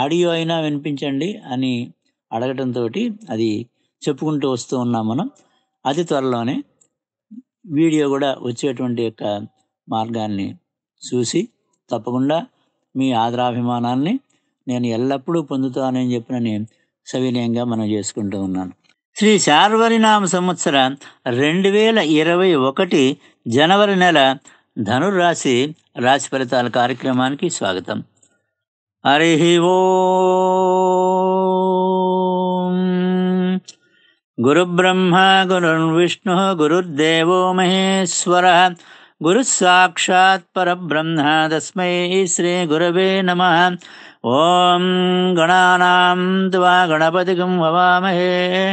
audio అయినా వినిపించండి అని అడగటంతో అది చెప్పుకుంటూ వస్తూ ఉన్నాం మనం అతి త్వరలోనే వీడియో కూడా వచ్చేటువంటి యొక్క మార్గాన్ని చూసి తప్పకుండా మీ ఆదరాభిమానాన్ని నేను ఎల్లప్పుడూ పొందుతానని చెప్పినని సవినయంగా మనం చేసుకుంటూ ఉన్నాను శ్రీ శార్వరినామ సంవత్సరం రెండు వేల ఇరవై ఒకటి జనవరి నెల ధనుర్రాశి రాశి ఫలితాల కార్యక్రమానికి స్వాగతం हरि वो गुरुब्रह्मा गुरुर्विष्णुः गुरुर्देवो महेश्वरः गुरुः तस्म श्री गुरव नम नमः ॐ गणानां त्वा गणपतिगं भवामहे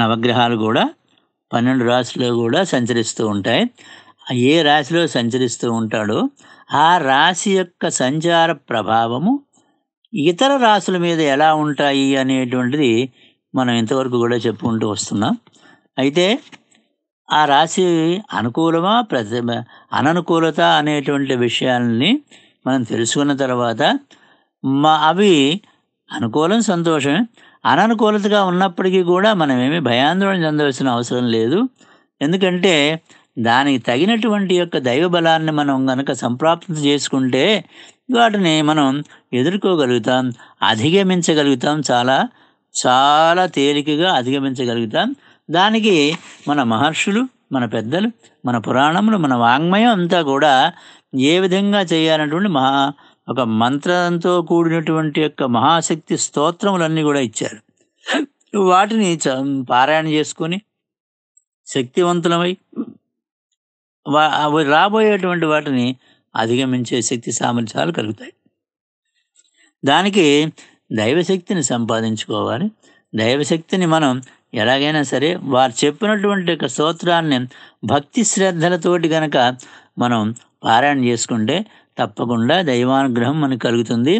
నవగ్రహాలు కూడా పన్నెండు రాశుల్లో కూడా సంచరిస్తూ ఉంటాయి ఏ రాశిలో సంచరిస్తూ ఉంటాడో ఆ రాశి యొక్క సంచార ప్రభావము ఇతర రాశుల మీద ఎలా ఉంటాయి అనేటువంటిది మనం ఇంతవరకు కూడా చెప్పుకుంటూ వస్తున్నాం అయితే ఆ రాశి అనుకూలమా ప్రతి అననుకూలత అనేటువంటి విషయాలని మనం తెలుసుకున్న తర్వాత మా అవి అనుకూలం సంతోషమే అననుకూలతగా ఉన్నప్పటికీ కూడా మనం ఏమి భయాందోళన చెందవలసిన అవసరం లేదు ఎందుకంటే దానికి తగినటువంటి యొక్క దైవ బలాన్ని మనం కనుక సంప్రాప్తి చేసుకుంటే వాటిని మనం ఎదుర్కోగలుగుతాం అధిగమించగలుగుతాం చాలా చాలా తేలికగా అధిగమించగలుగుతాం దానికి మన మహర్షులు మన పెద్దలు మన పురాణములు మన వాంగ్మయం అంతా కూడా ఏ విధంగా చేయాలన్నటువంటి మహా ఒక మంత్రంతో కూడినటువంటి యొక్క మహాశక్తి స్తోత్రములన్నీ కూడా ఇచ్చారు వాటిని పారాయణ చేసుకొని శక్తివంతులమై రాబోయేటువంటి వాటిని అధిగమించే శక్తి సామర్థ్యాలు కలుగుతాయి దానికి దైవశక్తిని సంపాదించుకోవాలి దైవశక్తిని మనం ఎలాగైనా సరే వారు చెప్పినటువంటి యొక్క స్తోత్రాన్ని భక్తి శ్రద్ధలతోటి గనక మనం పారాయణ చేసుకుంటే తప్పకుండా దైవానుగ్రహం మనకు కలుగుతుంది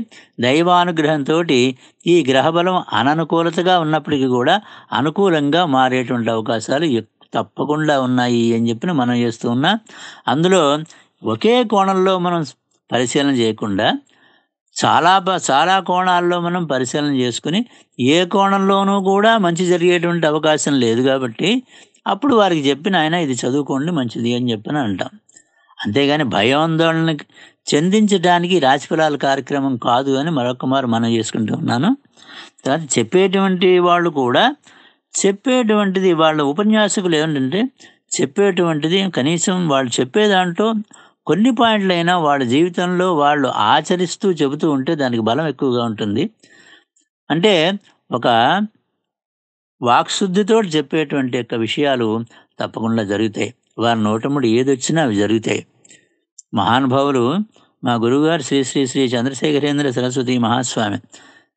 దైవానుగ్రహంతో ఈ గ్రహబలం అననుకూలతగా ఉన్నప్పటికీ కూడా అనుకూలంగా మారేటువంటి అవకాశాలు తప్పకుండా ఉన్నాయి అని చెప్పి మనం చేస్తూ ఉన్నా అందులో ఒకే కోణంలో మనం పరిశీలన చేయకుండా చాలా చాలా కోణాల్లో మనం పరిశీలన చేసుకుని ఏ కోణంలోనూ కూడా మంచి జరిగేటువంటి అవకాశం లేదు కాబట్టి అప్పుడు వారికి చెప్పిన ఆయన ఇది చదువుకోండి మంచిది అని చెప్పి అంటాం అంతేగాని భయాందోళనకి చెందించడానికి రాశిఫలాల కార్యక్రమం కాదు అని మరొక మారు మనం చేసుకుంటూ ఉన్నాను తర్వాత చెప్పేటువంటి వాళ్ళు కూడా చెప్పేటువంటిది వాళ్ళ ఉపన్యాసకులు ఏమిటంటే చెప్పేటువంటిది కనీసం వాళ్ళు చెప్పేదాంట్లో కొన్ని పాయింట్లైనా వాళ్ళ జీవితంలో వాళ్ళు ఆచరిస్తూ చెబుతూ ఉంటే దానికి బలం ఎక్కువగా ఉంటుంది అంటే ఒక వాక్శుద్ధితో చెప్పేటువంటి యొక్క విషయాలు తప్పకుండా జరుగుతాయి వారి నోటముడు ఏదొచ్చినా అవి జరుగుతాయి మహానుభావులు మా గురువుగారు శ్రీ శ్రీ శ్రీ చంద్రశేఖరేంద్ర సరస్వతి మహాస్వామి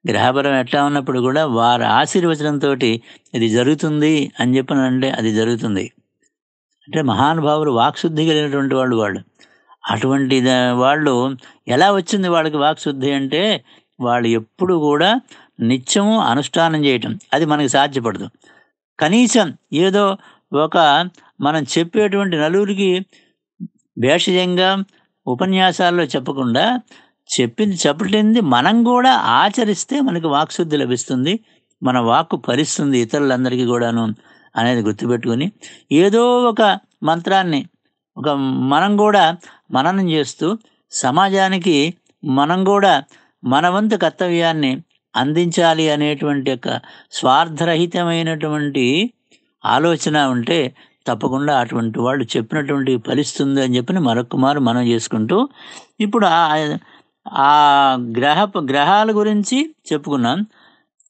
గ్రహపరం ఎట్లా ఉన్నప్పుడు కూడా వారి ఆశీర్వచనంతో ఇది జరుగుతుంది అని చెప్పిన అంటే అది జరుగుతుంది అంటే మహానుభావులు వాక్శుద్ధి కలిగినటువంటి వాళ్ళు వాళ్ళు అటువంటి వాళ్ళు ఎలా వచ్చింది వాళ్ళకి వాక్శుద్ధి అంటే వాళ్ళు ఎప్పుడు కూడా నిత్యము అనుష్ఠానం చేయటం అది మనకు సాధ్యపడదు కనీసం ఏదో ఒక మనం చెప్పేటువంటి నలుగురికి భేషజంగా ఉపన్యాసాల్లో చెప్పకుండా చెప్పింది చెప్పటింది మనం కూడా ఆచరిస్తే మనకి వాక్శుద్ధి లభిస్తుంది మన వాక్కు పరిస్తుంది ఇతరులందరికీ కూడాను అనేది గుర్తుపెట్టుకుని ఏదో ఒక మంత్రాన్ని ఒక మనం కూడా మననం చేస్తూ సమాజానికి మనం కూడా మన వంతు కర్తవ్యాన్ని అందించాలి అనేటువంటి యొక్క స్వార్థరహితమైనటువంటి ఆలోచన ఉంటే తప్పకుండా అటువంటి వాళ్ళు చెప్పినటువంటి ఫలిస్తుంది అని చెప్పి మరొకమారు మనం చేసుకుంటూ ఇప్పుడు ఆ గ్రహ గ్రహాల గురించి చెప్పుకున్నాం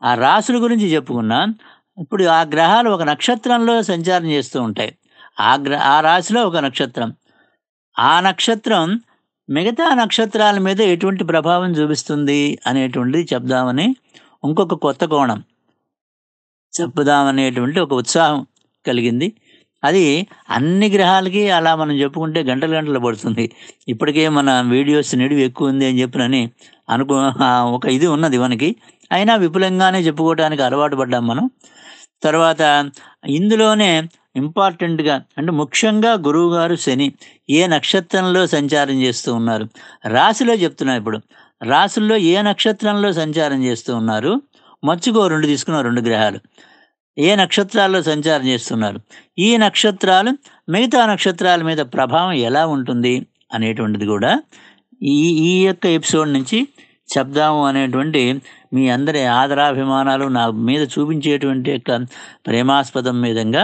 ఆ రాసుల గురించి చెప్పుకున్నాం ఇప్పుడు ఆ గ్రహాలు ఒక నక్షత్రంలో సంచారం చేస్తూ ఉంటాయి ఆ గ్ర ఆ రాశిలో ఒక నక్షత్రం ఆ నక్షత్రం మిగతా నక్షత్రాల మీద ఎటువంటి ప్రభావం చూపిస్తుంది అనేటువంటిది చెప్దామని ఇంకొక కొత్త కోణం చెప్పుదామనేటువంటి ఒక ఉత్సాహం కలిగింది అది అన్ని గ్రహాలకి అలా మనం చెప్పుకుంటే గంటలు గంటలు పడుతుంది ఇప్పటికే మన వీడియోస్ నిడివి ఎక్కువ ఉంది అని చెప్పినని అనుకో ఒక ఇది ఉన్నది మనకి అయినా విపులంగానే చెప్పుకోవడానికి అలవాటు పడ్డాం మనం తర్వాత ఇందులోనే ఇంపార్టెంట్గా అంటే ముఖ్యంగా గురువుగారు శని ఏ నక్షత్రంలో సంచారం చేస్తూ ఉన్నారు రాశిలో చెప్తున్నా ఇప్పుడు రాశుల్లో ఏ నక్షత్రంలో సంచారం చేస్తూ ఉన్నారు మచ్చుకో రెండు తీసుకున్నారు రెండు గ్రహాలు ఏ నక్షత్రాల్లో సంచారం చేస్తున్నారు ఈ నక్షత్రాలు మిగతా నక్షత్రాల మీద ప్రభావం ఎలా ఉంటుంది అనేటువంటిది కూడా ఈ ఈ యొక్క ఎపిసోడ్ నుంచి చెప్దాము అనేటువంటి మీ అందరి ఆదరాభిమానాలు నా మీద చూపించేటువంటి యొక్క ప్రేమాస్పదం మీదంగా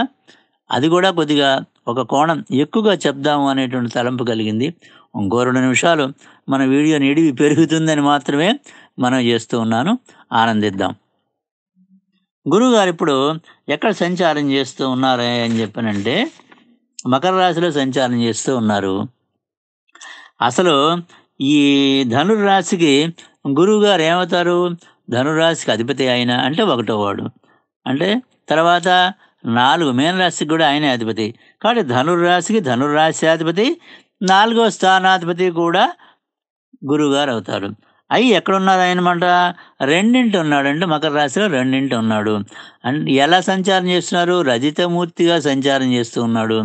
అది కూడా కొద్దిగా ఒక కోణం ఎక్కువగా చెప్దాము అనేటువంటి తలంపు కలిగింది ఇంకో రెండు నిమిషాలు మన వీడియో నిడివి పెరుగుతుందని మాత్రమే మనం చేస్తూ ఉన్నాను ఆనందిద్దాం గురువుగారు ఇప్పుడు ఎక్కడ సంచారం చేస్తూ ఉన్నారు అని చెప్పానంటే మకర రాశిలో సంచారం చేస్తూ ఉన్నారు అసలు ఈ ధనుర్రాశికి గురువుగారు ఏమవుతారు ధనురాశికి అధిపతి ఆయన అంటే ఒకటో వాడు అంటే తర్వాత నాలుగు మీనరాశికి కూడా ఆయనే అధిపతి కాబట్టి ధనుర్రాశికి ధనుర్రాశి అధిపతి నాలుగో స్థానాధిపతి కూడా గురువుగారు అవుతారు అవి ఎక్కడున్నారు మాట రెండింటి ఉన్నాడండి మకర రాశిలో రెండింటి ఉన్నాడు అండ్ ఎలా సంచారం చేస్తున్నారు రజితమూర్తిగా సంచారం చేస్తూ ఉన్నాడు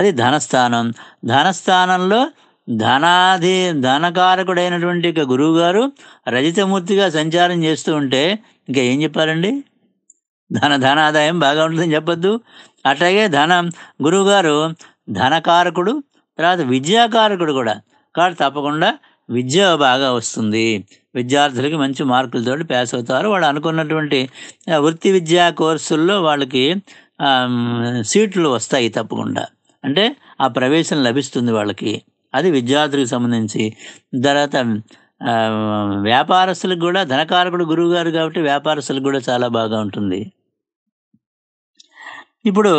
అది ధనస్థానం ధనస్థానంలో ధనాధి ధనకారకుడైనటువంటి గురువు గారు రజితమూర్తిగా సంచారం చేస్తూ ఉంటే ఇంకా ఏం చెప్పాలండి ధన ధనాదాయం బాగా ఉంటుందని చెప్పొద్దు అట్లాగే ధనం గురువుగారు ధనకారకుడు తర్వాత విద్యాకారకుడు కూడా కాదు తప్పకుండా విద్య బాగా వస్తుంది విద్యార్థులకి మంచి మార్కులతో ప్యాస్ అవుతారు వాళ్ళు అనుకున్నటువంటి వృత్తి విద్యా కోర్సుల్లో వాళ్ళకి సీట్లు వస్తాయి తప్పకుండా అంటే ఆ ప్రవేశం లభిస్తుంది వాళ్ళకి అది విద్యార్థులకు సంబంధించి తర్వాత వ్యాపారస్తులకు కూడా ధనకారకుడు గురువు గారు కాబట్టి వ్యాపారస్తులకు కూడా చాలా బాగా ఉంటుంది ఇప్పుడు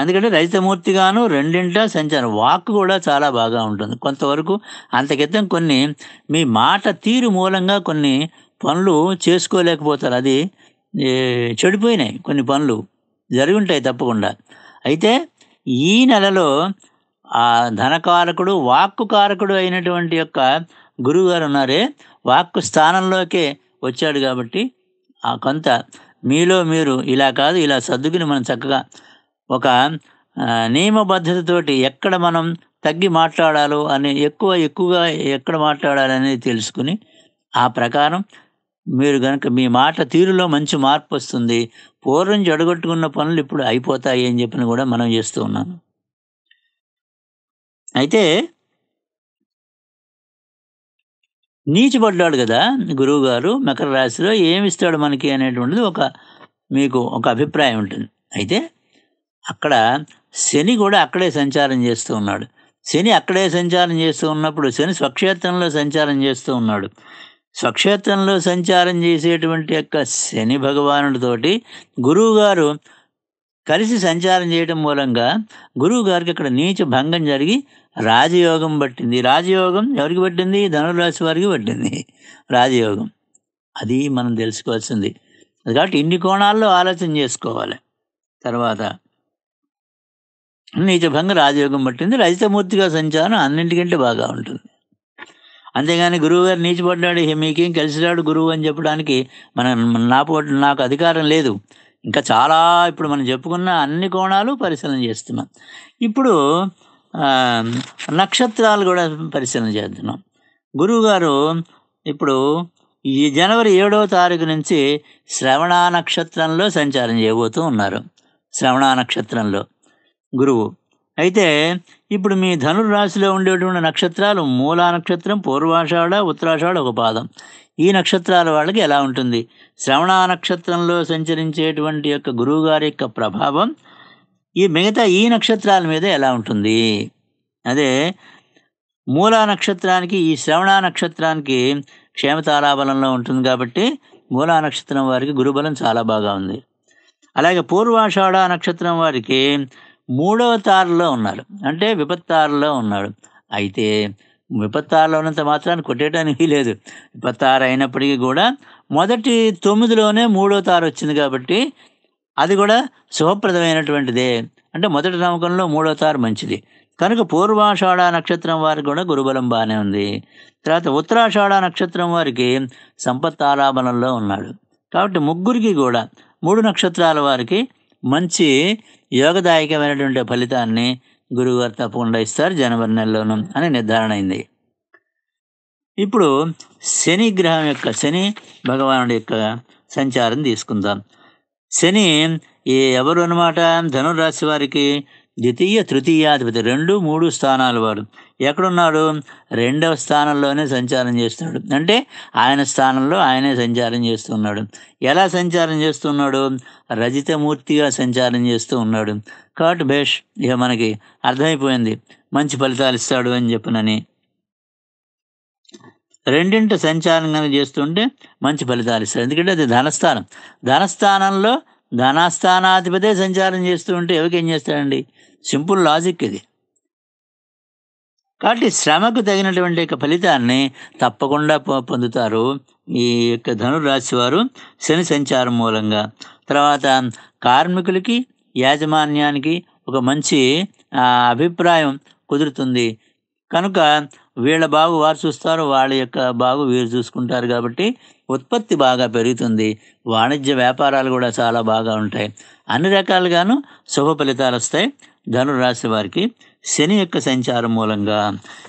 ఎందుకంటే లలితమూర్తిగాను రెండింటా సంచారం వాక్ కూడా చాలా బాగా ఉంటుంది కొంతవరకు అంతకితం కొన్ని మీ మాట తీరు మూలంగా కొన్ని పనులు చేసుకోలేకపోతారు అది చెడిపోయినాయి కొన్ని పనులు జరిగి ఉంటాయి తప్పకుండా అయితే ఈ నెలలో ఆ ధనకారకుడు వాక్కు కారకుడు అయినటువంటి యొక్క గురువుగారు ఉన్నారే వాక్కు స్థానంలోకే వచ్చాడు కాబట్టి ఆ కొంత మీలో మీరు ఇలా కాదు ఇలా సర్దుకుని మనం చక్కగా ఒక నియమబద్ధతతోటి ఎక్కడ మనం తగ్గి మాట్లాడాలో అని ఎక్కువ ఎక్కువగా ఎక్కడ మాట్లాడాలనేది తెలుసుకుని ఆ ప్రకారం మీరు కనుక మీ మాట తీరులో మంచి మార్పు వస్తుంది పూర్వం జడగొట్టుకున్న పనులు ఇప్పుడు అయిపోతాయి అని చెప్పిన కూడా మనం చేస్తూ ఉన్నాం అయితే నీచిపడ్డాడు కదా గురువు గారు మకర రాశిలో ఏమిస్తాడు మనకి అనేటువంటిది ఒక మీకు ఒక అభిప్రాయం ఉంటుంది అయితే అక్కడ శని కూడా అక్కడే సంచారం చేస్తూ ఉన్నాడు శని అక్కడే సంచారం చేస్తూ ఉన్నప్పుడు శని స్వక్షేత్రంలో సంచారం చేస్తూ ఉన్నాడు స్వక్షేత్రంలో సంచారం చేసేటువంటి యొక్క శని భగవానుడితోటి గురువుగారు కలిసి సంచారం చేయడం మూలంగా గురువు గారికి అక్కడ నీచ భంగం జరిగి రాజయోగం పట్టింది రాజయోగం ఎవరికి పట్టింది ధనురాశి వారికి పట్టింది రాజయోగం అది మనం తెలుసుకోవాల్సింది కాబట్టి ఇన్ని కోణాల్లో ఆలోచన చేసుకోవాలి తర్వాత భంగ రాజయోగం పట్టింది రజితమూర్తిగా సంచారం అన్నింటికంటే బాగా ఉంటుంది అంతేగాని గురువు గారు నీచిపడ్డాడు మీకేం కలిసిరాడు గురువు అని చెప్పడానికి మన నా నాకు అధికారం లేదు ఇంకా చాలా ఇప్పుడు మనం చెప్పుకున్న అన్ని కోణాలు పరిశీలన చేస్తున్నాం ఇప్పుడు నక్షత్రాలు కూడా పరిశీలన చేస్తున్నాం గురువుగారు ఇప్పుడు ఈ జనవరి ఏడవ తారీఖు నుంచి శ్రవణ నక్షత్రంలో సంచారం చేయబోతూ ఉన్నారు శ్రవణ నక్షత్రంలో గురువు అయితే ఇప్పుడు మీ ధనుర్ రాశిలో ఉండేటువంటి నక్షత్రాలు మూలా నక్షత్రం పూర్వాషాఢ ఉత్తరాషాఢ ఒక పాదం ఈ నక్షత్రాల వాళ్ళకి ఎలా ఉంటుంది శ్రవణ నక్షత్రంలో సంచరించేటువంటి యొక్క గురువుగారి యొక్క ప్రభావం ఈ మిగతా ఈ నక్షత్రాల మీద ఎలా ఉంటుంది అదే మూలా నక్షత్రానికి ఈ శ్రవణ నక్షత్రానికి క్షేమతారాబలంలో ఉంటుంది కాబట్టి మూలా నక్షత్రం వారికి గురుబలం చాలా బాగా ఉంది అలాగే పూర్వాషాఢ నక్షత్రం వారికి మూడవ తారలో ఉన్నాడు అంటే విపత్తారులో ఉన్నాడు అయితే విపత్తారులో ఉన్నంత మాత్రాన్ని కొట్టేయడానికి లేదు విపత్తారు అయినప్పటికీ కూడా మొదటి తొమ్మిదిలోనే మూడవ తారు వచ్చింది కాబట్టి అది కూడా శుభప్రదమైనటువంటిదే అంటే మొదటి నమ్మకంలో మూడవ తారు మంచిది కనుక పూర్వాషాఢ నక్షత్రం వారికి కూడా గురుబలం బాగానే ఉంది తర్వాత ఉత్తరాషాఢ నక్షత్రం వారికి సంపత్తాలాభనంలో ఉన్నాడు కాబట్టి ముగ్గురికి కూడా మూడు నక్షత్రాల వారికి మంచి యోగదాయకమైనటువంటి ఫలితాన్ని గురువుగారు తప్పకుండా ఇస్తారు జనవరి నెలలోనూ అని నిర్ధారణ అయింది ఇప్పుడు శని గ్రహం యొక్క శని భగవానుడి యొక్క సంచారం తీసుకుందాం శని ఎవరు అనమాట ధనురాశి వారికి ద్వితీయ తృతీయాధిపతి రెండు మూడు స్థానాల వాడు ఎక్కడున్నాడు రెండవ స్థానంలోనే సంచారం చేస్తున్నాడు అంటే ఆయన స్థానంలో ఆయనే సంచారం చేస్తున్నాడు ఎలా సంచారం చేస్తున్నాడు రజితమూర్తిగా సంచారం చేస్తూ ఉన్నాడు కాబట్టి భేష్ ఇక మనకి అర్థమైపోయింది మంచి ఫలితాలు ఇస్తాడు అని చెప్పనని రెండింటి సంచారం చేస్తుంటే మంచి ఫలితాలు ఇస్తాడు ఎందుకంటే అది ధనస్థానం ధనస్థానంలో ధనస్థానాధిపతే సంచారం చేస్తూ ఉంటే ఏం చేస్తాడండి సింపుల్ లాజిక్ ఇది కాబట్టి శ్రమకు తగినటువంటి యొక్క ఫలితాన్ని తప్పకుండా పొందుతారు ఈ యొక్క ధనురాశి వారు శని సంచారం మూలంగా తర్వాత కార్మికులకి యాజమాన్యానికి ఒక మంచి అభిప్రాయం కుదురుతుంది కనుక వీళ్ళ బాగు వారు చూస్తారు వాళ్ళ యొక్క బాగు వీరు చూసుకుంటారు కాబట్టి ఉత్పత్తి బాగా పెరుగుతుంది వాణిజ్య వ్యాపారాలు కూడా చాలా బాగా ఉంటాయి అన్ని రకాలుగాను శుభ ఫలితాలు వస్తాయి ధనురాశి వారికి శని యొక్క సంచారం మూలంగా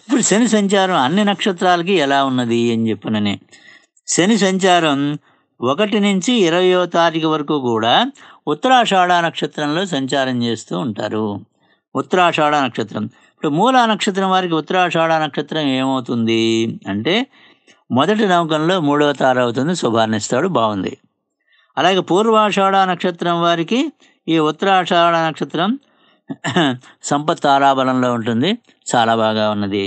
ఇప్పుడు శని సంచారం అన్ని నక్షత్రాలకి ఎలా ఉన్నది అని చెప్పనని శని సంచారం ఒకటి నుంచి ఇరవయో తారీఖు వరకు కూడా ఉత్తరాషాఢ నక్షత్రంలో సంచారం చేస్తూ ఉంటారు ఉత్తరాషాఢ నక్షత్రం ఇప్పుడు మూలా నక్షత్రం వారికి ఉత్తరాషాఢ నక్షత్రం ఏమవుతుంది అంటే మొదటి నౌకంలో మూడవ తార అవుతుంది శుభాన్నిస్తాడు బాగుంది అలాగే పూర్వాషాఢ నక్షత్రం వారికి ఈ ఉత్తరాషాఢ నక్షత్రం సంపత్ తారాబలంలో ఉంటుంది చాలా బాగా ఉన్నది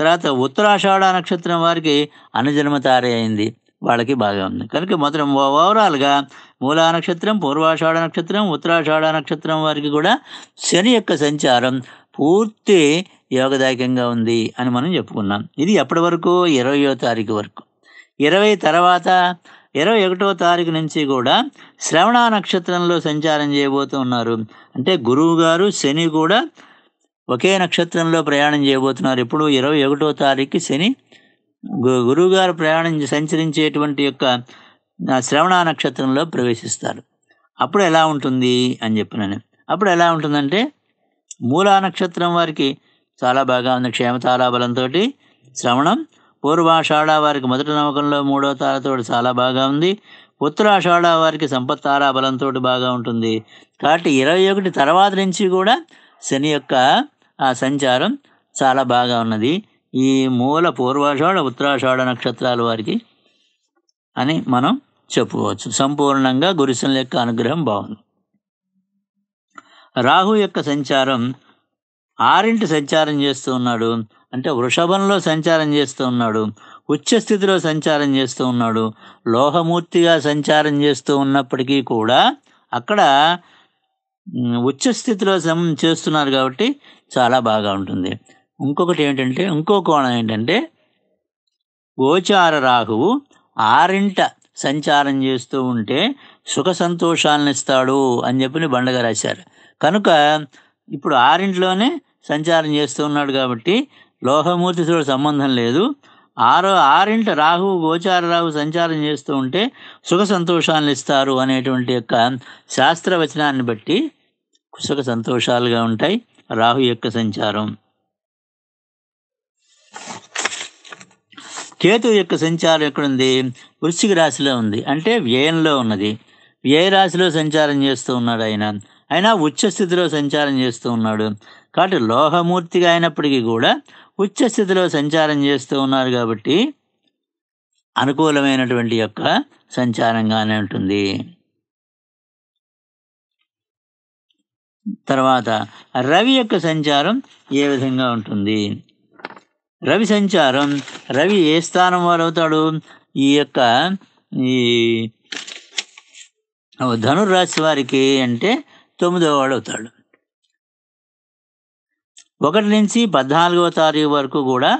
తర్వాత ఉత్తరాషాఢ నక్షత్రం వారికి అనుజన్మ తారే అయింది వాళ్ళకి బాగా ఉంది కనుక మొత్తం ఓవరాల్గా మూలా నక్షత్రం పూర్వాషాఢ నక్షత్రం ఉత్తరాషాఢ నక్షత్రం వారికి కూడా శని యొక్క సంచారం పూర్తి యోగదాయకంగా ఉంది అని మనం చెప్పుకున్నాం ఇది ఎప్పటి వరకు ఇరవయో తారీఖు వరకు ఇరవై తర్వాత ఇరవై ఒకటో తారీఖు నుంచి కూడా శ్రవణ నక్షత్రంలో సంచారం చేయబోతూ ఉన్నారు అంటే గురువు గారు శని కూడా ఒకే నక్షత్రంలో ప్రయాణం చేయబోతున్నారు ఇప్పుడు ఇరవై ఒకటో తారీఖు శని గురువుగారు ప్రయాణం సంచరించేటువంటి యొక్క శ్రవణ నక్షత్రంలో ప్రవేశిస్తారు అప్పుడు ఎలా ఉంటుంది అని చెప్పిన అప్పుడు ఎలా ఉంటుందంటే మూలా నక్షత్రం వారికి చాలా బాగా ఉంది క్షేమ శ్రవణం పూర్వాషాఢ వారికి మొదటి నమ్మకంలో మూడో తారతో చాలా బాగా ఉంది ఉత్తరాషాఢ వారికి సంపత్తారా బలంతో బాగా ఉంటుంది కాబట్టి ఇరవై ఒకటి తర్వాత నుంచి కూడా శని యొక్క ఆ సంచారం చాలా బాగా ఉన్నది ఈ మూల పూర్వాషాఢ ఉత్తరాషాఢ నక్షత్రాలు వారికి అని మనం చెప్పుకోవచ్చు సంపూర్ణంగా గురుశనుల యొక్క అనుగ్రహం బాగుంది రాహు యొక్క సంచారం ఆరింటి సంచారం చేస్తూ ఉన్నాడు అంటే వృషభంలో సంచారం చేస్తూ ఉన్నాడు ఉచ్చస్థితిలో సంచారం చేస్తూ ఉన్నాడు లోహమూర్తిగా సంచారం చేస్తూ ఉన్నప్పటికీ కూడా అక్కడ ఉచ్చస్థితిలో సం చేస్తున్నారు కాబట్టి చాలా బాగా ఉంటుంది ఇంకొకటి ఏంటంటే ఇంకో కోణం ఏంటంటే గోచార రాహువు ఆరింట సంచారం చేస్తూ ఉంటే సుఖ సంతోషాలను ఇస్తాడు అని చెప్పి బండగ రాశారు కనుక ఇప్పుడు ఆరింట్లోనే సంచారం చేస్తూ ఉన్నాడు కాబట్టి లోహమూర్తితో సంబంధం లేదు ఆరో ఆరింట రాహు గోచార రాహు సంచారం చేస్తూ ఉంటే సుఖ సంతోషాలను ఇస్తారు అనేటువంటి యొక్క శాస్త్రవచనాన్ని బట్టి సుఖ సంతోషాలుగా ఉంటాయి రాహు యొక్క సంచారం కేతు యొక్క సంచారం ఎక్కడుంది వృశ్చిక రాశిలో ఉంది అంటే వ్యయంలో ఉన్నది వ్యయ రాశిలో సంచారం చేస్తూ ఉన్నాడు ఆయన ఆయన ఉచ్చస్థితిలో సంచారం చేస్తూ ఉన్నాడు కాబట్టి లోహమూర్తిగా అయినప్పటికీ కూడా ఉచ్చస్థితిలో స్థితిలో సంచారం చేస్తూ ఉన్నారు కాబట్టి అనుకూలమైనటువంటి యొక్క సంచారంగానే ఉంటుంది తర్వాత రవి యొక్క సంచారం ఏ విధంగా ఉంటుంది రవి సంచారం రవి ఏ స్థానం వారవుతాడు ఈ యొక్క ఈ ధనుర్రాశి వారికి అంటే తొమ్మిదవ వాడు అవుతాడు ఒకటి నుంచి పద్నాలుగవ తారీఖు వరకు కూడా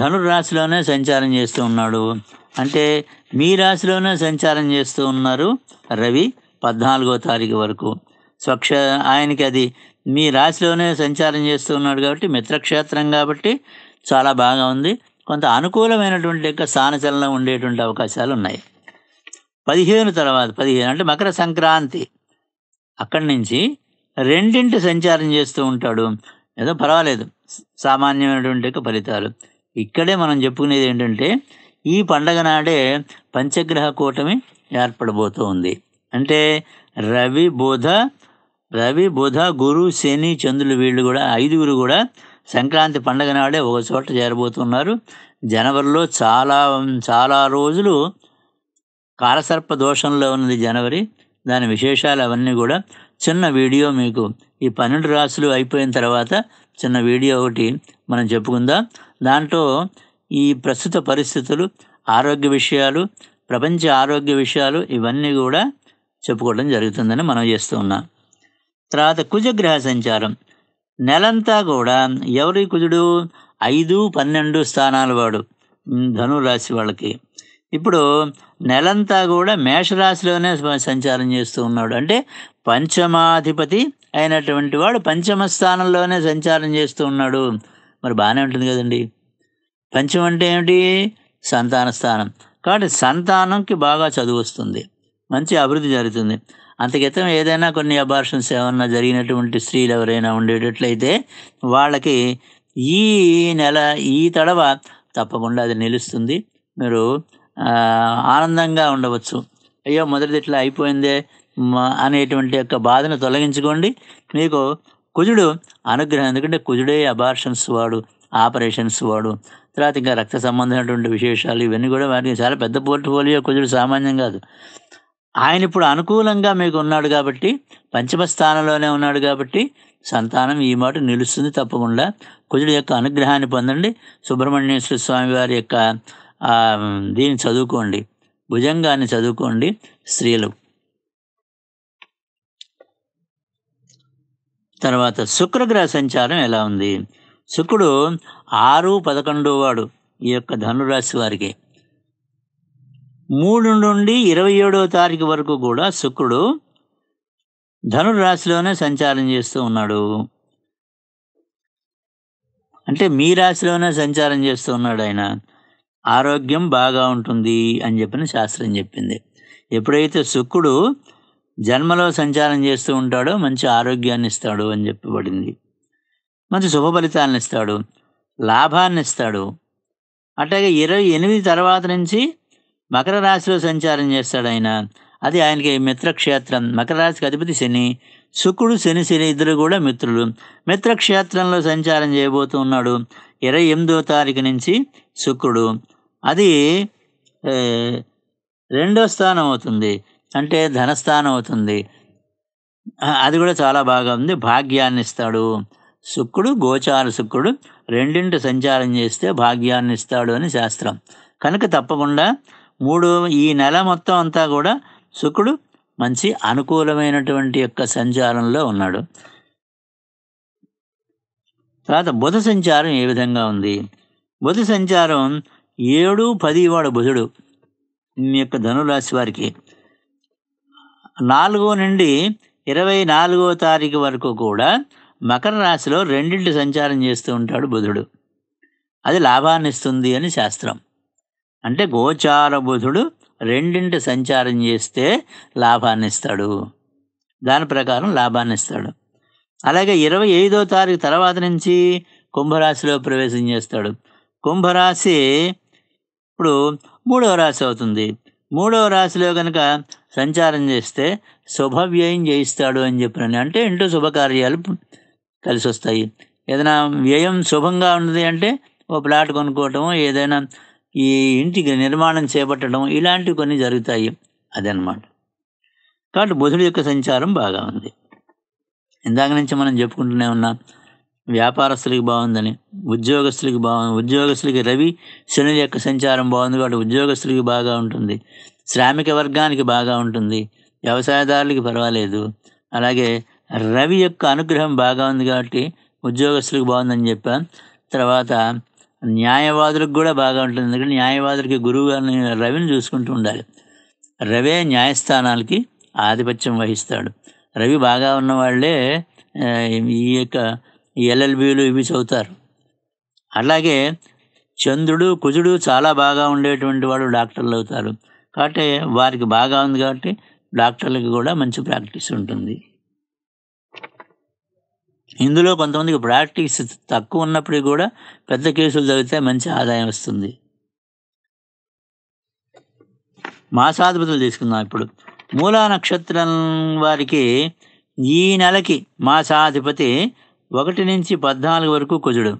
ధనురాశిలోనే సంచారం చేస్తూ ఉన్నాడు అంటే మీ రాశిలోనే సంచారం చేస్తూ ఉన్నారు రవి పద్నాలుగో తారీఖు వరకు స్వక్ష ఆయనకి అది మీ రాశిలోనే సంచారం చేస్తూ ఉన్నాడు కాబట్టి మిత్రక్షేత్రం కాబట్టి చాలా బాగా ఉంది కొంత అనుకూలమైనటువంటి యొక్క స్థానచలనం ఉండేటువంటి అవకాశాలు ఉన్నాయి పదిహేను తర్వాత పదిహేను అంటే మకర సంక్రాంతి అక్కడి నుంచి రెండింటి సంచారం చేస్తూ ఉంటాడు ఏదో పర్వాలేదు సామాన్యమైనటువంటి యొక్క ఫలితాలు ఇక్కడే మనం చెప్పుకునేది ఏంటంటే ఈ పండగ నాడే పంచగ్రహ కూటమి ఏర్పడబోతోంది అంటే రవి బుధ రవి బుధ గురు శని చంద్రులు వీళ్ళు కూడా ఐదుగురు కూడా సంక్రాంతి పండగ నాడే ఒక చోట చేరబోతున్నారు జనవరిలో చాలా చాలా రోజులు కాలసర్ప దోషంలో ఉన్నది జనవరి దాని విశేషాలు అవన్నీ కూడా చిన్న వీడియో మీకు ఈ పన్నెండు రాసులు అయిపోయిన తర్వాత చిన్న వీడియో ఒకటి మనం చెప్పుకుందాం దాంట్లో ఈ ప్రస్తుత పరిస్థితులు ఆరోగ్య విషయాలు ప్రపంచ ఆరోగ్య విషయాలు ఇవన్నీ కూడా చెప్పుకోవడం జరుగుతుందని మనం చేస్తూ ఉన్నాం తర్వాత కుజగ్రహ సంచారం నెలంతా కూడా ఎవరి కుజుడు ఐదు పన్నెండు స్థానాలు వాడు ధనురాశి వాళ్ళకి ఇప్పుడు నెలంతా కూడా మేషరాశిలోనే సంచారం చేస్తూ ఉన్నాడు అంటే పంచమాధిపతి అయినటువంటి వాడు పంచమ స్థానంలోనే సంచారం చేస్తూ ఉన్నాడు మరి బాగానే ఉంటుంది కదండి పంచమం అంటే ఏమిటి సంతాన స్థానం కాబట్టి సంతానంకి బాగా చదువు వస్తుంది మంచి అభివృద్ధి జరుగుతుంది అంతకితం ఏదైనా కొన్ని అబార్షన్స్ ఏమన్నా జరిగినటువంటి స్త్రీలు ఎవరైనా ఉండేటట్లయితే వాళ్ళకి ఈ నెల ఈ తడవ తప్పకుండా అది నిలుస్తుంది మీరు ఆనందంగా ఉండవచ్చు అయ్యో మొదటిది ఇట్లా అయిపోయిందే అనేటువంటి యొక్క బాధను తొలగించుకోండి మీకు కుజుడు అనుగ్రహం ఎందుకంటే కుజుడే అబార్షన్స్ వాడు ఆపరేషన్స్ వాడు తర్వాత ఇంకా రక్త సంబంధమైనటువంటి విశేషాలు ఇవన్నీ కూడా వాటికి చాలా పెద్ద పోర్టుఫోలియో కుజుడు సామాన్యం కాదు ఆయన ఇప్పుడు అనుకూలంగా మీకు ఉన్నాడు కాబట్టి పంచమ స్థానంలోనే ఉన్నాడు కాబట్టి సంతానం ఈ మాట నిలుస్తుంది తప్పకుండా కుజుడి యొక్క అనుగ్రహాన్ని పొందండి సుబ్రహ్మణ్యేశ్వర స్వామి వారి యొక్క దీన్ని చదువుకోండి భుజంగాన్ని చదువుకోండి స్త్రీలు తర్వాత శుక్రగ్రహ సంచారం ఎలా ఉంది శుక్రుడు ఆరు పదకొండు వాడు ఈ యొక్క ధనురాశి వారికి మూడు నుండి ఇరవై ఏడవ తారీఖు వరకు కూడా శుక్రుడు ధనురాశిలోనే సంచారం చేస్తూ ఉన్నాడు అంటే మీ రాశిలోనే సంచారం చేస్తూ ఉన్నాడు ఆయన ఆరోగ్యం బాగా ఉంటుంది అని చెప్పిన శాస్త్రం చెప్పింది ఎప్పుడైతే శుక్రుడు జన్మలో సంచారం చేస్తూ ఉంటాడో మంచి ఆరోగ్యాన్ని ఇస్తాడు అని చెప్పబడింది మంచి శుభ ఫలితాలను ఇస్తాడు లాభాన్ని ఇస్తాడు అట్లాగే ఇరవై ఎనిమిది తర్వాత నుంచి మకర రాశిలో సంచారం చేస్తాడు ఆయన అది ఆయనకి మిత్రక్షేత్రం మకర రాశికి అధిపతి శని శుక్రుడు శని శని ఇద్దరు కూడా మిత్రులు మిత్రక్షేత్రంలో సంచారం చేయబోతూ ఉన్నాడు ఇరవై ఎనిమిదో తారీఖు నుంచి శుక్రుడు అది రెండో స్థానం అవుతుంది అంటే ధనస్థానం అవుతుంది అది కూడా చాలా బాగా ఉంది భాగ్యాన్ని ఇస్తాడు శుక్రుడు గోచార శుక్రుడు రెండింటి సంచారం చేస్తే భాగ్యాన్ని ఇస్తాడు అని శాస్త్రం కనుక తప్పకుండా మూడు ఈ నెల మొత్తం అంతా కూడా శుక్రుడు మంచి అనుకూలమైనటువంటి యొక్క సంచారంలో ఉన్నాడు తర్వాత బుధ సంచారం ఏ విధంగా ఉంది బుధ సంచారం ఏడు పది వాడు బుధుడు మీ యొక్క ధనురాశి వారికి నాలుగో నుండి ఇరవై నాలుగో తారీఖు వరకు కూడా మకర రాశిలో రెండింటి సంచారం చేస్తూ ఉంటాడు బుధుడు అది లాభాన్ని ఇస్తుంది అని శాస్త్రం అంటే గోచార బుధుడు రెండింటి సంచారం చేస్తే లాభాన్ని ఇస్తాడు దాని ప్రకారం లాభాన్ని ఇస్తాడు అలాగే ఇరవై ఐదో తారీఖు తర్వాత నుంచి కుంభరాశిలో ప్రవేశం చేస్తాడు కుంభరాశి ఇప్పుడు మూడవ రాశి అవుతుంది మూడవ రాశిలో కనుక సంచారం చేస్తే శుభవ్యయం చేయిస్తాడు అని చెప్పిన అంటే ఇంటూ శుభకార్యాలు కలిసి వస్తాయి ఏదైనా వ్యయం శుభంగా ఉన్నది అంటే ఓ ప్లాట్ కొనుక్కోవటం ఏదైనా ఈ ఇంటికి నిర్మాణం చేపట్టడం ఇలాంటివి కొన్ని జరుగుతాయి అదనమాట కాబట్టి బుధుడు యొక్క సంచారం బాగా ఉంది ఇందాక నుంచి మనం చెప్పుకుంటూనే ఉన్నాం వ్యాపారస్తులకి బాగుందని ఉద్యోగస్తులకి బాగుంది ఉద్యోగస్తులకి రవి శనుల యొక్క సంచారం బాగుంది కాబట్టి ఉద్యోగస్తులకి బాగా ఉంటుంది శ్రామిక వర్గానికి బాగా ఉంటుంది వ్యవసాయదారులకి పర్వాలేదు అలాగే రవి యొక్క అనుగ్రహం బాగా ఉంది కాబట్టి ఉద్యోగస్తులకు బాగుందని చెప్పాను తర్వాత న్యాయవాదులకు కూడా బాగా ఉంటుంది ఎందుకంటే న్యాయవాదులకి గురువు గారిని రవిని చూసుకుంటూ ఉండాలి రవే న్యాయస్థానాలకి ఆధిపత్యం వహిస్తాడు రవి బాగా ఉన్నవాళ్లే ఈ యొక్క ఎల్ఎల్బీలు ఇవి చదువుతారు అలాగే చంద్రుడు కుజుడు చాలా బాగా ఉండేటువంటి వాడు డాక్టర్లు అవుతారు కాబట్టి వారికి బాగా ఉంది కాబట్టి డాక్టర్లకి కూడా మంచి ప్రాక్టీస్ ఉంటుంది ఇందులో కొంతమందికి ప్రాక్టీస్ తక్కువ ఉన్నప్పటికీ కూడా పెద్ద కేసులు చదివితే మంచి ఆదాయం వస్తుంది మాసాధిపతులు తీసుకుందాం ఇప్పుడు మూలా నక్షత్రం వారికి ఈ నెలకి మాసాధిపతి ఒకటి నుంచి పద్నాలుగు వరకు కుజుడు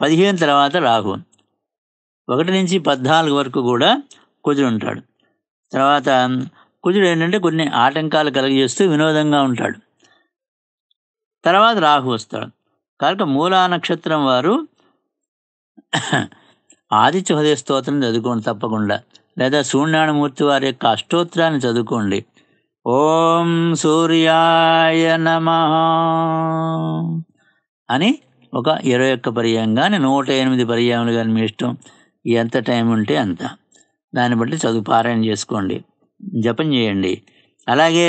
పదిహేను తర్వాత రాహు ఒకటి నుంచి పద్నాలుగు వరకు కూడా కుజుడు ఉంటాడు తర్వాత కుజుడు ఏంటంటే కొన్ని ఆటంకాలు కలిగజేస్తూ వినోదంగా ఉంటాడు తర్వాత రాహు వస్తాడు కనుక మూలా నక్షత్రం వారు ఆదిత్య హృదయ స్తోత్రం చదువుకోండి తప్పకుండా లేదా సూర్యనారాయణమూర్తి వారి యొక్క అష్టోత్రాన్ని చదువుకోండి ఓం సూర్యాయ నమ అని ఒక ఇరవై ఒక్క పర్యాయం కానీ నూట ఎనిమిది పర్యాములు కానీ మీ ఇష్టం ఎంత టైం ఉంటే అంత దాన్ని బట్టి చదువు పారాయణ చేసుకోండి జపం చేయండి అలాగే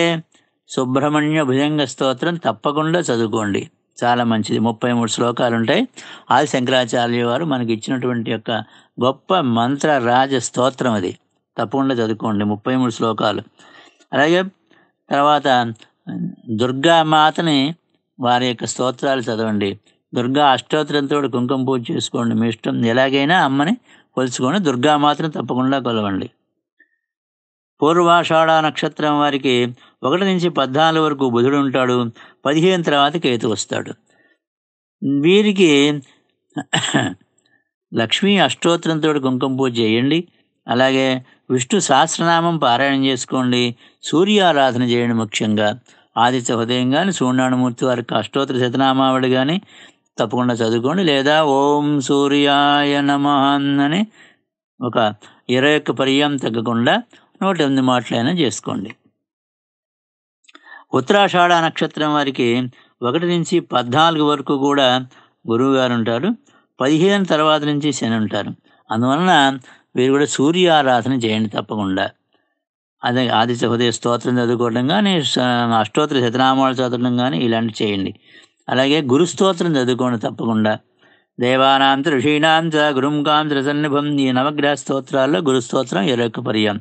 సుబ్రహ్మణ్య భుజంగ స్తోత్రం తప్పకుండా చదువుకోండి చాలా మంచిది ముప్పై మూడు శ్లోకాలు ఉంటాయి ఆది శంకరాచార్య వారు మనకి ఇచ్చినటువంటి యొక్క గొప్ప మంత్ర రాజ స్తోత్రం అది తప్పకుండా చదువుకోండి ముప్పై మూడు శ్లోకాలు అలాగే తర్వాత దుర్గామాతని వారి యొక్క స్తోత్రాలు చదవండి దుర్గా అష్టోత్తరంతో కుంకుమ పూజ చేసుకోండి మీ ఇష్టం ఎలాగైనా అమ్మని కొలుచుకొని దుర్గామాతను తప్పకుండా కొలవండి పూర్వాషాఢ నక్షత్రం వారికి ఒకటి నుంచి పద్నాలుగు వరకు బుధుడు ఉంటాడు పదిహేను తర్వాత కేతు వస్తాడు వీరికి లక్ష్మీ అష్టోత్తరంతో కుంకుమ పూజ చేయండి అలాగే విష్ణు సహస్రనామం పారాయణం చేసుకోండి సూర్యారాధన చేయండి ముఖ్యంగా ఆదిత్య ఉదయం కానీ సూర్యనారాయణమూర్తి వారి అష్టోత్తర శతనామావళి కానీ తప్పకుండా చదువుకోండి లేదా ఓం సూర్యాయ నమ అని ఒక ఇరవై ఒక్క పర్యాం తగ్గకుండా నూట ఎనిమిది మాటలైనా చేసుకోండి ఉత్తరాషాఢ నక్షత్రం వారికి ఒకటి నుంచి పద్నాలుగు వరకు కూడా గురువుగారు ఉంటారు పదిహేను తర్వాత నుంచి శని ఉంటారు అందువలన వీరు కూడా సూర్య ఆరాధన చేయండి తప్పకుండా అదే ఆదిత్య హృదయ స్తోత్రం చదువుకోవడం కానీ అష్టోత్తర శతనామాలు చదవడం కానీ ఇలాంటివి చేయండి అలాగే గురుస్తోత్రం చదువుకోండి తప్పకుండా దేవానాంత ఋషీణాంత గురుంకాంత సన్నిభం ఈ నవగ్రహ స్తోత్రాల్లో గురుస్తోత్రం ఇరవై పర్యం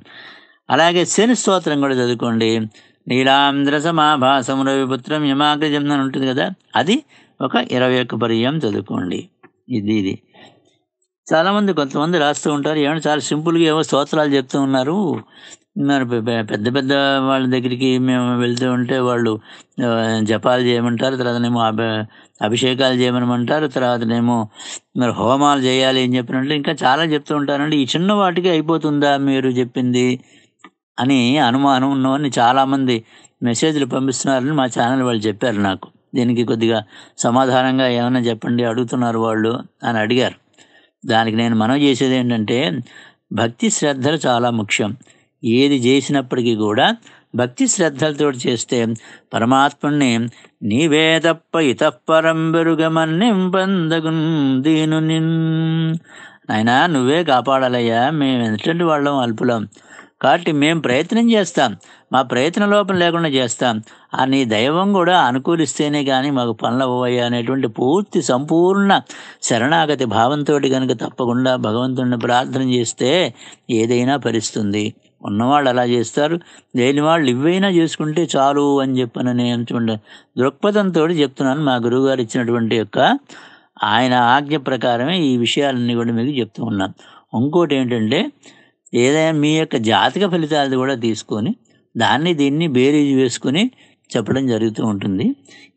అలాగే శని స్తోత్రం కూడా చదువుకోండి నీలాంధ్ర సమాభాసం రవిపుత్రం యమాగ్రజం అని ఉంటుంది కదా అది ఒక ఇరవై ఒక్క పర్యం చదువుకోండి ఇది ఇది చాలామంది కొంతమంది రాస్తూ ఉంటారు ఏమైనా చాలా సింపుల్గా ఏవో స్తోత్రాలు చెప్తూ ఉన్నారు మరి పెద్ద పెద్ద వాళ్ళ దగ్గరికి మేము వెళ్తూ ఉంటే వాళ్ళు జపాలు చేయమంటారు తర్వాతనేమో అభిషేకాలు చేయమనమంటారు తర్వాతనేమో మరి హోమాలు చేయాలి అని చెప్పినట్లు ఇంకా చాలా చెప్తూ ఉంటారండి ఈ చిన్న వాటికి అయిపోతుందా మీరు చెప్పింది అని అనుమానం ఉన్నవని చాలామంది మెసేజ్లు పంపిస్తున్నారని మా ఛానల్ వాళ్ళు చెప్పారు నాకు దీనికి కొద్దిగా సమాధానంగా ఏమైనా చెప్పండి అడుగుతున్నారు వాళ్ళు అని అడిగారు దానికి నేను మనం చేసేది ఏంటంటే భక్తి శ్రద్ధలు చాలా ముఖ్యం ఏది చేసినప్పటికీ కూడా భక్తి శ్రద్ధలతో చేస్తే పరమాత్ముణ్ణి నీవే తప్ప ఇతపరం బెరుగమన్నింపందగున్ దీను నిన్ నాయనా నువ్వే కాపాడాలయ్యా మేము ఎందుకంటే వాళ్ళం అల్పులం కాబట్టి మేము ప్రయత్నం చేస్తాం మా ప్రయత్న లోపం లేకుండా చేస్తాం ఆ నీ దైవం కూడా అనుకూలిస్తేనే కానీ మాకు పనులు అవ్వయ్యా అనేటువంటి పూర్తి సంపూర్ణ శరణాగతి భావంతో కనుక తప్పకుండా భగవంతుడిని ప్రార్థన చేస్తే ఏదైనా పరిస్తుంది ఉన్నవాళ్ళు అలా చేస్తారు లేని వాళ్ళు ఇవైనా చేసుకుంటే చాలు అని చెప్పను నేను దృక్పథంతో చెప్తున్నాను మా గురువుగారు ఇచ్చినటువంటి యొక్క ఆయన ఆజ్ఞ ప్రకారమే ఈ విషయాలన్నీ కూడా మీకు చెప్తూ ఉన్నాను ఇంకోటి ఏంటంటే ఏదైనా మీ యొక్క జాతక ఫలితాలు కూడా తీసుకొని దాన్ని దీన్ని బేరీజ్ వేసుకుని చెప్పడం జరుగుతూ ఉంటుంది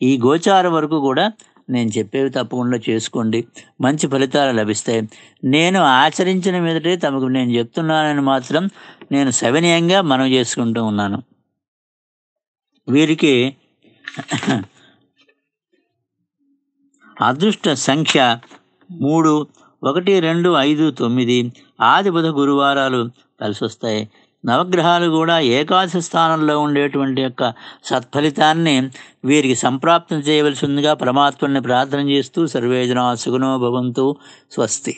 ఈ గోచార వరకు కూడా నేను చెప్పేవి తప్పకుండా చేసుకోండి మంచి ఫలితాలు లభిస్తాయి నేను ఆచరించిన మీదటే తమకు నేను చెప్తున్నానని మాత్రం నేను సవినయంగా మనం చేసుకుంటూ ఉన్నాను వీరికి అదృష్ట సంఖ్య మూడు ఒకటి రెండు ఐదు తొమ్మిది ఆది బుధ గురువారాలు కలిసి వస్తాయి నవగ్రహాలు కూడా ఏకాదశి స్థానంలో ఉండేటువంటి యొక్క సత్ఫలితాన్ని వీరికి సంప్రాప్తం చేయవలసిందిగా పరమాత్మని ప్రార్థన చేస్తూ సర్వేజన సుగుణో భవంతు స్వస్తి